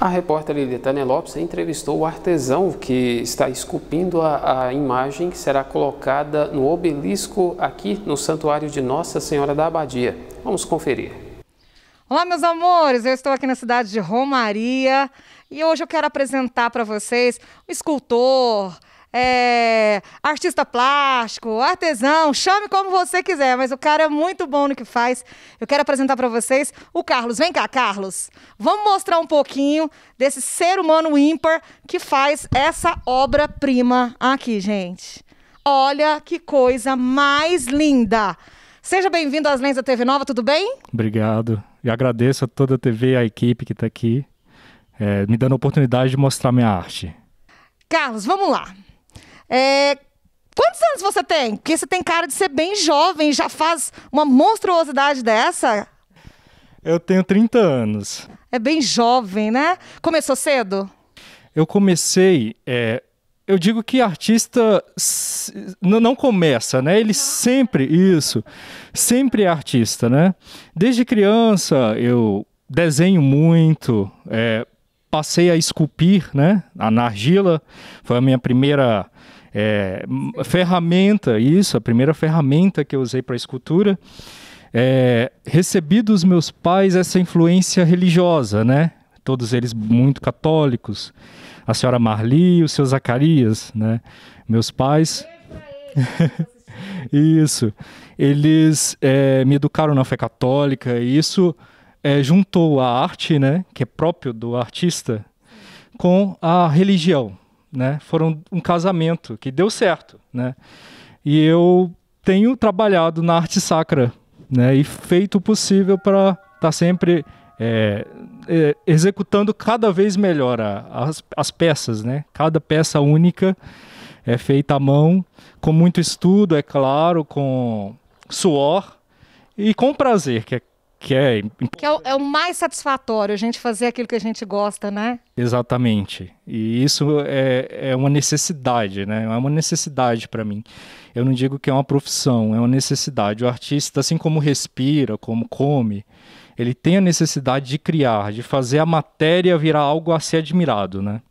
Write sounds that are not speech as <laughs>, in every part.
A repórter Liliana Lopes entrevistou o artesão que está esculpindo a, a, imagem que será colocada no obelisco aqui no Santuário de Nossa Senhora da Abadia. Vamos conferir. Olá, meus amores! Eu estou aqui na cidade de Romaria e hoje eu quero apresentar para vocês o escultor, é, artista plástico, artesão, chame como você quiser, mas o cara é muito bom no que faz. Eu quero apresentar para vocês o Carlos. Vem cá, Carlos. Vamos mostrar um pouquinho desse ser humano ímpar que faz essa obra-prima aqui, gente. Olha que coisa mais linda! Seja bem-vindo às Lens da TV Nova, tudo bem? Obrigado. E agradeço a toda a TV e a equipe que está aqui, é, me dando a oportunidade de mostrar minha arte. Carlos, vamos lá. É, quantos anos você tem? Porque você tem cara de ser bem jovem, já faz uma monstruosidade dessa. Eu tenho 30 anos. É bem jovem, né? Começou cedo? Eu comecei. É, eu digo que artista não começa, né? Ele sempre, isso, sempre é artista, né? Desde criança eu desenho muito, é, passei a esculpir, né? A argila foi a minha primeira é, ferramenta, isso, a primeira ferramenta que eu usei para a escultura. É, recebi dos meus pais essa influência religiosa, né? Todos eles muito católicos. A senhora Marli e o seu Zacarias, né? Meus pais. <laughs> isso. Eles é, me educaram na fé católica e isso é, juntou a arte, né? Que é próprio do artista, com a religião né? Foram um casamento que deu certo, né? E eu tenho trabalhado na arte sacra, né? E feito o possível para estar tá sempre é, é, executando cada vez melhor a, as, as peças, né? Cada peça única é feita à mão, com muito estudo, é claro, com suor e com prazer, que é que é... Que é o, é o, mais satisfatório, a gente fazer aquilo que a gente gosta, né? Exatamente. E isso é, é uma necessidade, né? É uma necessidade para mim. Eu não digo que é uma profissão, é uma necessidade. O artista, assim como respira, como come, ele tem a necessidade de criar, de fazer a matéria virar algo a ser admirado, né?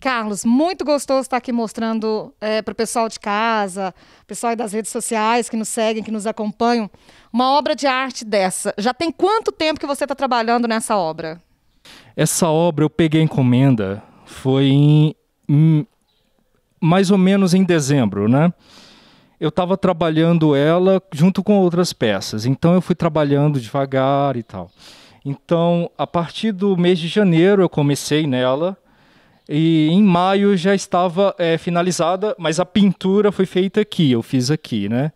Carlos, muito gostoso estar aqui mostrando é, para o pessoal de casa, pessoal das redes sociais que nos seguem, que nos acompanham, uma obra de arte dessa. Já tem quanto tempo que você está trabalhando nessa obra? Essa obra eu peguei encomenda, foi em, em, mais ou menos em dezembro, né? Eu estava trabalhando ela junto com outras peças, então eu fui trabalhando devagar e tal. Então, a partir do mês de janeiro eu comecei nela e em maio já estava é, finalizada, mas a pintura foi feita aqui, eu fiz aqui, né?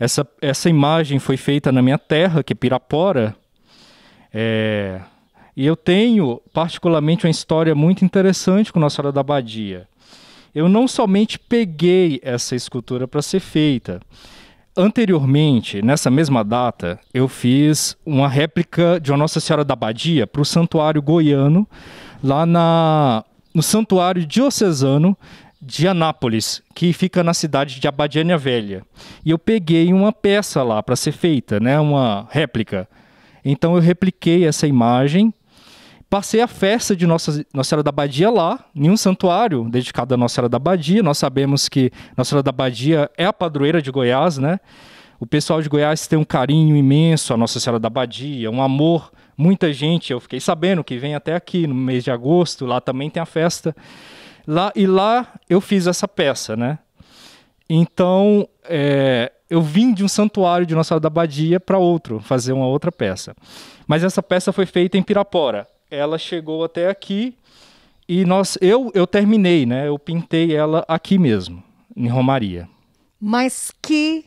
Essa, essa imagem foi feita na minha terra, que é Pirapora. É, e eu tenho, particularmente, uma história muito interessante com Nossa Senhora da Abadia. Eu não somente peguei essa escultura para ser feita. Anteriormente, nessa mesma data, eu fiz uma réplica de uma Nossa Senhora da Abadia para o Santuário Goiano, lá na no Santuário Diocesano de Anápolis, que fica na cidade de Abadiânia Velha. E eu peguei uma peça lá para ser feita, né, uma réplica. Então eu repliquei essa imagem, passei a festa de Nossa, Nossa Senhora da Abadia lá, em um santuário dedicado a Nossa Senhora da Abadia. Nós sabemos que Nossa Senhora da Abadia é a padroeira de Goiás, né? O pessoal de Goiás tem um carinho imenso à Nossa Senhora da Badia, um amor. Muita gente, eu fiquei sabendo que vem até aqui no mês de agosto, lá também tem a festa. Lá, e lá eu fiz essa peça, né? Então, é, eu vim de um santuário de Nossa Senhora da Badia para outro, fazer uma outra peça. Mas essa peça foi feita em Pirapora. Ela chegou até aqui e nós, eu, eu terminei, né? Eu pintei ela aqui mesmo, em Romaria. Mas que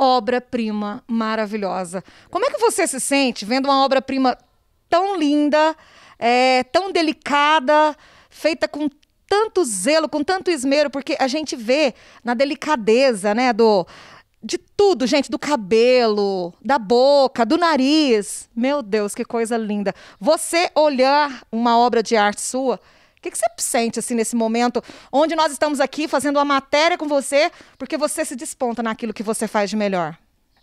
obra-prima maravilhosa. Como é que você se sente vendo uma obra-prima tão linda, é, tão delicada, feita com tanto zelo, com tanto esmero, porque a gente vê na delicadeza, né, do de tudo, gente, do cabelo, da boca, do nariz. Meu Deus, que coisa linda. Você olhar uma obra de arte sua o que, que, você sente assim nesse momento onde nós estamos aqui fazendo uma matéria com você, porque você se desponta naquilo que você faz de melhor?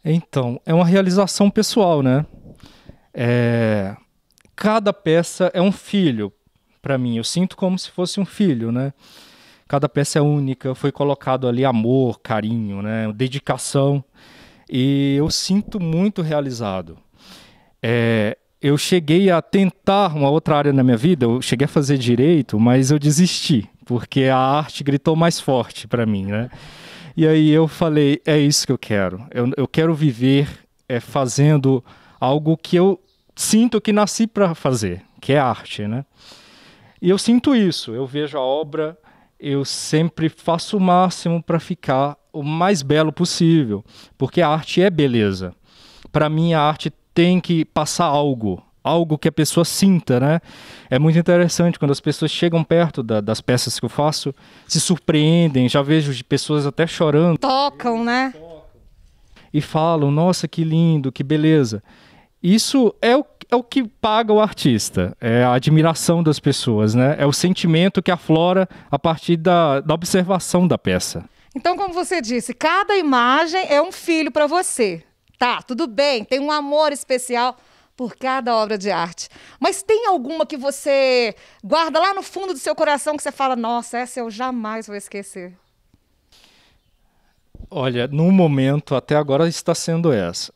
Então, é uma realização pessoal, né? É... Cada peça é um filho para mim. Eu sinto como se fosse um filho, né? Cada peça é única, foi colocado ali amor, carinho, né? Dedicação. E eu sinto muito realizado. É, eu cheguei a tentar uma outra área na minha vida, eu cheguei a fazer direito, mas eu desisti, porque a arte gritou mais forte para mim, né? E aí eu falei, é isso que eu quero. Eu, eu quero viver é, fazendo algo que eu sinto que nasci para fazer, que é arte, né? E eu sinto isso, eu vejo a obra, eu sempre faço o máximo para ficar o mais belo possível, porque a arte é beleza. Para mim, a arte tem que passar algo, algo que a pessoa sinta, né? É muito interessante quando as pessoas chegam perto da, das peças que eu faço, se surpreendem, já vejo pessoas até chorando. Tocam, né? E falam, nossa, que lindo, que beleza. Isso é o, é o que paga o artista, é a admiração das pessoas, né? É o sentimento que aflora a partir da, da observação da peça. Então, como você disse, cada imagem é um filho para você. Tá, tudo bem, tem um amor especial por cada obra de arte. Mas tem alguma que você guarda lá no fundo do seu coração que você fala, nossa, essa eu jamais vou esquecer? Olha, no momento, até agora está sendo essa.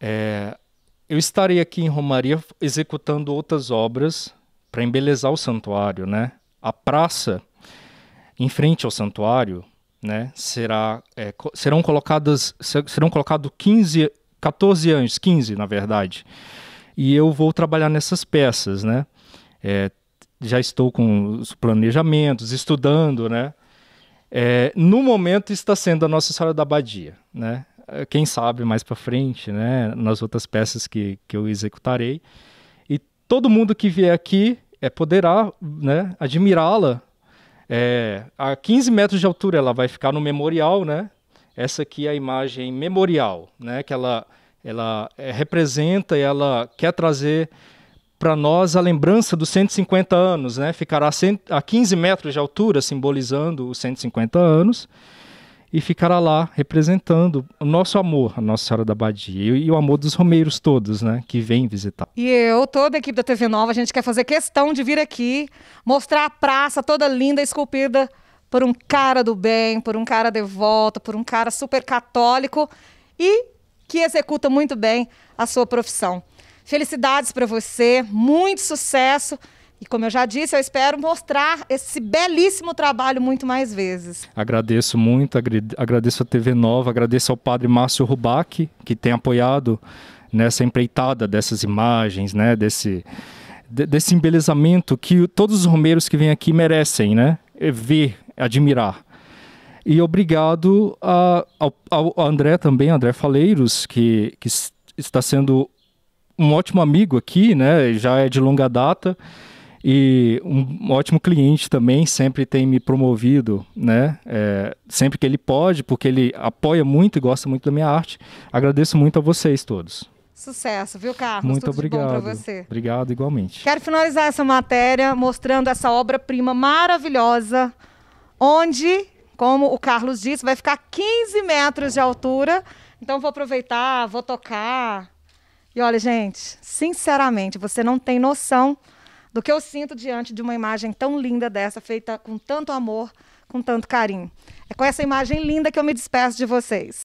É, eu estarei aqui em Romaria executando outras obras para embelezar o santuário, né? A praça em frente ao santuário né, será, é, serão colocadas serão colocados 15, 14 anjos, 15 na verdade. E eu vou trabalhar nessas peças, né? É, já estou com os planejamentos, estudando, né? É, no momento está sendo a Nossa Senhora da Abadia, né? É, quem sabe mais para frente, né? Nas outras peças que, que eu executarei. E todo mundo que vier aqui é, poderá né, admirá-la é, a 15 metros de altura ela vai ficar no memorial, né? Essa aqui é a imagem memorial, né? Que ela, ela é, representa e ela quer trazer para nós a lembrança dos 150 anos, né? Ficará a, cent, a 15 metros de altura, simbolizando os 150 anos e ficará lá representando o nosso amor, a Nossa Senhora da Badia e, o amor dos romeiros todos, né, que vem visitar. E eu, toda a equipe da TV Nova, a gente quer fazer questão de vir aqui mostrar a praça toda linda, esculpida por um cara do bem, por um cara devoto, por um cara super católico e que executa muito bem a sua profissão. Felicidades para você, muito sucesso e como eu já disse, eu espero mostrar esse belíssimo trabalho muito mais vezes. Agradeço muito, agradeço a TV Nova, agradeço ao padre Márcio Rubac, que tem apoiado nessa empreitada dessas imagens, né, desse desse embelezamento que todos os romeiros que vêm aqui merecem, né? É ver, admirar. E obrigado a, ao, ao André também, André Faleiros, que, que está sendo um ótimo amigo aqui, né? Já é de longa data e um ótimo cliente também, sempre tem me promovido, né? É, sempre que ele pode, porque ele apoia muito e gosta muito da minha arte. Agradeço muito a vocês todos. Sucesso, viu, Carlos? Muito Tudo obrigado. você. Obrigado, igualmente. Quero finalizar essa matéria mostrando essa obra-prima maravilhosa, onde, como o Carlos disse, vai ficar 15 metros de altura. Então, vou aproveitar, vou tocar. E olha, gente, sinceramente, você não tem noção do que eu sinto diante de uma imagem tão linda dessa, feita com tanto amor, com tanto carinho. É com essa imagem linda que eu me despeço de vocês.